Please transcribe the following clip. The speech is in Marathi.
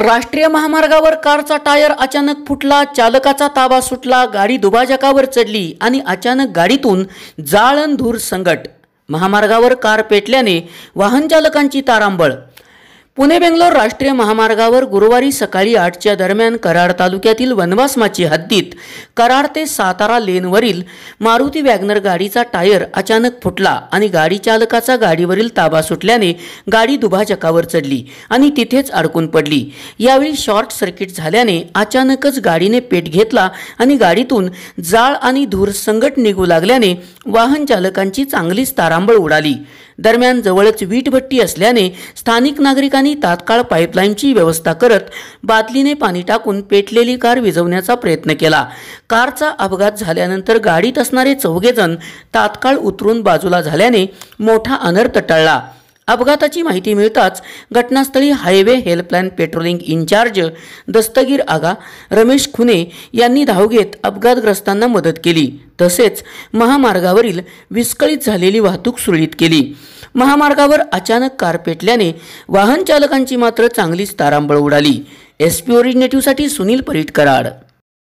राष्ट्रीय महामार्गावर कारचा टायर अचानक फुटला चालकाचा ताबा सुटला गाडी दुभाजकावर चढली आणि अचानक गाडीतून जाळण धूर संकट महामार्गावर कार पेटल्याने वाहनचालकांची तारांबळ पुणे बेंगलोर राष्ट्रीय महामार्गावर गुरुवारी सकाळी आठच्या दरम्यान कराड तालुक्यातील वनवासमाची हद्दीत कराड ते सातारा लेनवरील मारुती वॅगनर गाडीचा टायर अचानक फुटला आणि गाडी चालकाचा गाडीवरील ताबा सुटल्याने गाडी दुभाजकावर चढली आणि तिथेच अडकून पडली यावेळी शॉर्ट सर्किट झाल्याने अचानकच गाडीने पेट घेतला आणि गाडीतून जाळ आणि धूर संगट निघू लागल्याने वाहन चालकांची चांगलीच तारांबळ उडाली दरम्यान जवळच वीटभट्टी असल्याने स्थानिक नागरिकांनी तात्काळ पाईपलाईनची व्यवस्था करत बादलीने पाणी टाकून पेटलेली कार विझवण्याचा प्रयत्न केला कारचा अपघात झाल्यानंतर गाडीत असणारे चौघेजण तात्काळ उतरून बाजूला झाल्याने मोठा अनर्थ टळला अपघाताची माहिती मिळताच घटनास्थळी highway helpline patrolling incharge Dastagir Aga Ramesh Khune यांनी धाव घेत अपघातग्रस्तांना मदत केली तसेच महामार्गावरील विस्कळीत झालेली वाहतूक सुरळीत केली महामार्गावर अचानक कार पेटल्याने वाहन चालकांची मात्र चांगलीच तारांबळ उडाली एस पी ओरिजिनेटिव्हसाठी सुनील परीटकराड